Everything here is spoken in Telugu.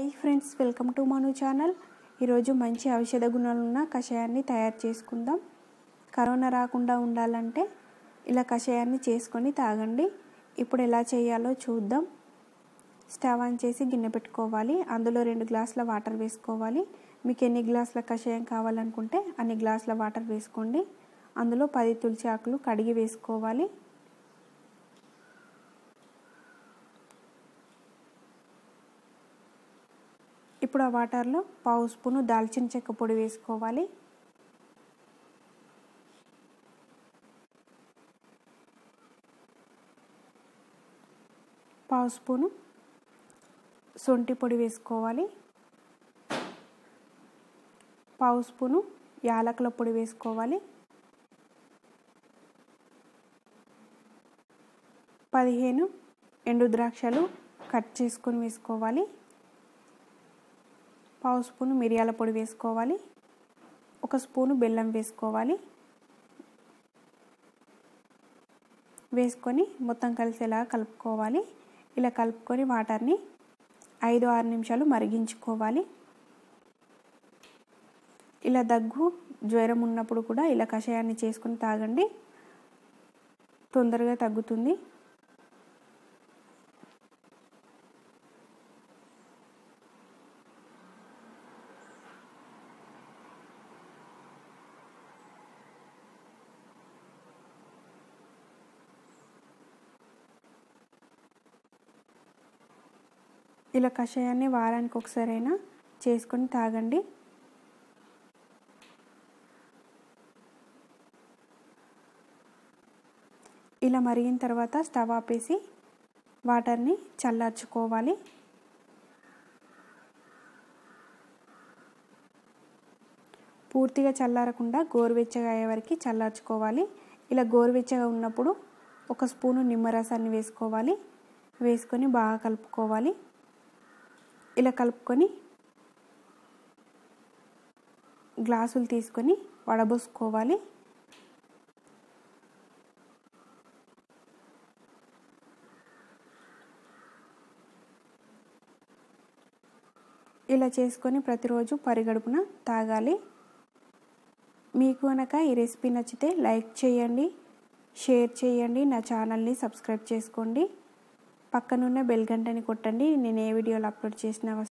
hi friends welcome to Manu channel ఈరోజు మంచి ఔషధ గుణాలున్న కషాయాన్ని తయారు చేసుకుందాం కరోనా రాకుండా ఉండాలంటే ఇలా కషాయాన్ని చేసుకొని తాగండి ఇప్పుడు ఎలా చేయాలో చూద్దాం స్టవ్ ఆన్ చేసి గిన్నె పెట్టుకోవాలి అందులో రెండు గ్లాసుల వాటర్ వేసుకోవాలి మీకు ఎన్ని గ్లాసుల కషాయం కావాలనుకుంటే అన్ని గ్లాసుల వాటర్ వేసుకోండి అందులో పది తులసి ఆకులు కడిగి వేసుకోవాలి ఇప్పుడు ఆ వాటర్లో పావు స్పూను దాల్చిన చెక్క పొడి వేసుకోవాలి పావు స్పూను శొంఠి పొడి వేసుకోవాలి పావు స్పూను యాలకుల పొడి వేసుకోవాలి పదిహేను ఎండు ద్రాక్షలు కట్ చేసుకొని వేసుకోవాలి పావు స్పూను మిరియాల పొడి వేసుకోవాలి ఒక స్పూను బెల్లం వేసుకోవాలి వేసుకొని మొత్తం కలిసేలా కలుపుకోవాలి ఇలా కలుపుకొని వాటర్ని ఐదు ఆరు నిమిషాలు మరిగించుకోవాలి ఇలా దగ్గు జ్వరం ఉన్నప్పుడు కూడా ఇలా కషాయాన్ని చేసుకుని తాగండి తొందరగా తగ్గుతుంది ఇలా కషాయాన్ని వారానికి ఒకసారైనా చేసుకొని తాగండి ఇలా మరిగిన తర్వాత స్టవ్ ఆపేసి వాటర్ని చల్లార్చుకోవాలి పూర్తిగా చల్లారకుండా గోరువెచ్చగా అయ్యే వరకు చల్లార్చుకోవాలి ఇలా గోరువెచ్చగా ఉన్నప్పుడు ఒక స్పూను నిమ్మరసాన్ని వేసుకోవాలి వేసుకొని బాగా కలుపుకోవాలి ఇలా కలుపుకొని గ్లాసులు తీసుకొని వడబోసుకోవాలి ఇలా చేసుకొని ప్రతిరోజు పరిగడుపున తాగాలి మీకు కనుక ఈ రెసిపీ నచ్చితే లైక్ చేయండి షేర్ చేయండి నా ఛానల్ని సబ్స్క్రైబ్ చేసుకోండి పక్కనున్న బెల్ గంటని కొట్టండి నేను ఏ వీడియోలు అప్లోడ్ చేసినా